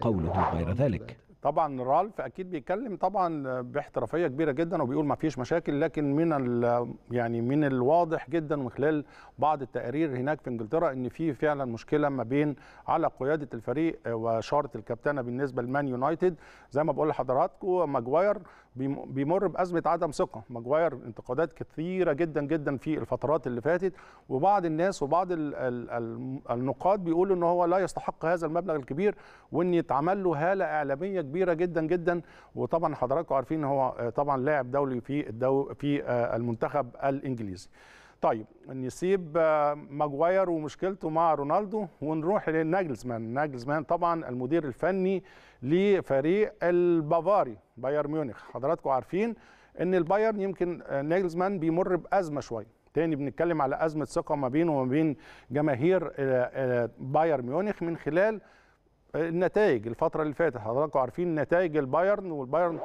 قوله غير ذلك طبعا رالف اكيد بيتكلم طبعا باحترافيه كبيره جدا وبيقول ما فيش مشاكل لكن من يعني من الواضح جدا من خلال بعض التقارير هناك في انجلترا ان في فعلا مشكله ما بين على قياده الفريق وشاره الكابتنه بالنسبه لمان يونايتد زي ما بقول لحضراتكم ماجواير بيمر بازمه عدم ثقه ماجواير انتقادات كثيره جدا جدا في الفترات اللي فاتت وبعض الناس وبعض النقاد بيقولوا ان هو لا يستحق هذا المبلغ الكبير وان يتعمل له هاله اعلاميه كبيره جدا جدا وطبعا حضراتكم عارفين ان هو آه، طبعا لاعب دولي في الدو في آه، المنتخب الانجليزي طيب نسيب آه، ماجواير ومشكلته مع رونالدو ونروح لناجلزمان ناجلزمان طبعا المدير الفني لفريق البافاري بايرن ميونخ حضراتكم عارفين ان البايرن يمكن ناجلزمان بيمر بازمه شويه تاني بنتكلم على ازمه ثقه ما بينه وما بين جماهير بايرن ميونخ من خلال النتائج الفتره اللي فاتت حضراتكم عارفين نتائج البايرن والبايرن